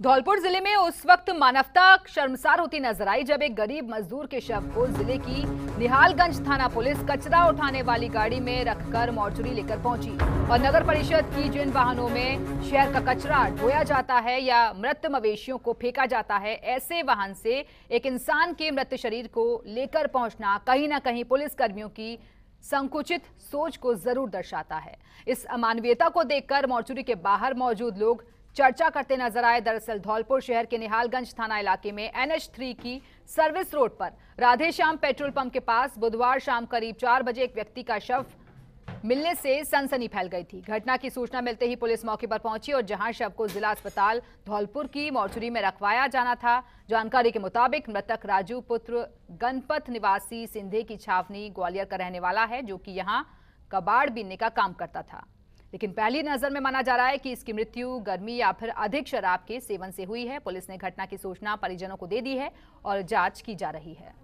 धौलपुर जिले में उस वक्त मानवता शर्मसार होती नजर आई जब एक गरीब मजदूर के शव को जिले की निहालगंज थाना पुलिस कचरा उठाने वाली गाड़ी में रखकर मोर्चरी लेकर पहुंची और नगर परिषद की जिन वाहनों में शहर का कचरा ढोया जाता है या मृत मवेशियों को फेंका जाता है ऐसे वाहन से एक इंसान के मृत शरीर को लेकर पहुंचना कहीं ना कहीं पुलिस कर्मियों की संकुचित सोच को जरूर दर्शाता है इस अमानवीयता को देखकर मोर्चरी के बाहर मौजूद लोग चर्चा करते नजर आए दरअसल धौलपुर शहर के निहालगंज थाना इलाके में एनएच थ्री की सर्विस रोड पर राधेश्याम पेट्रोल पंप के पास बुधवार शाम करीब चार बजे एक व्यक्ति का शव मिलने से सनसनी फैल गई थी घटना की सूचना मिलते ही पुलिस मौके पर पहुंची और जहां शव को जिला अस्पताल धौलपुर की मोर्चरी में रखवाया जाना था जानकारी के मुताबिक मृतक राजू पुत्र गणपत निवासी सिंधे की छावनी ग्वालियर का रहने वाला है जो कि यहां कबाड़ बीनने का काम करता था लेकिन पहली नजर में माना जा रहा है कि इसकी मृत्यु गर्मी या फिर अधिक शराब के सेवन से हुई है पुलिस ने घटना की सूचना परिजनों को दे दी है और जांच की जा रही है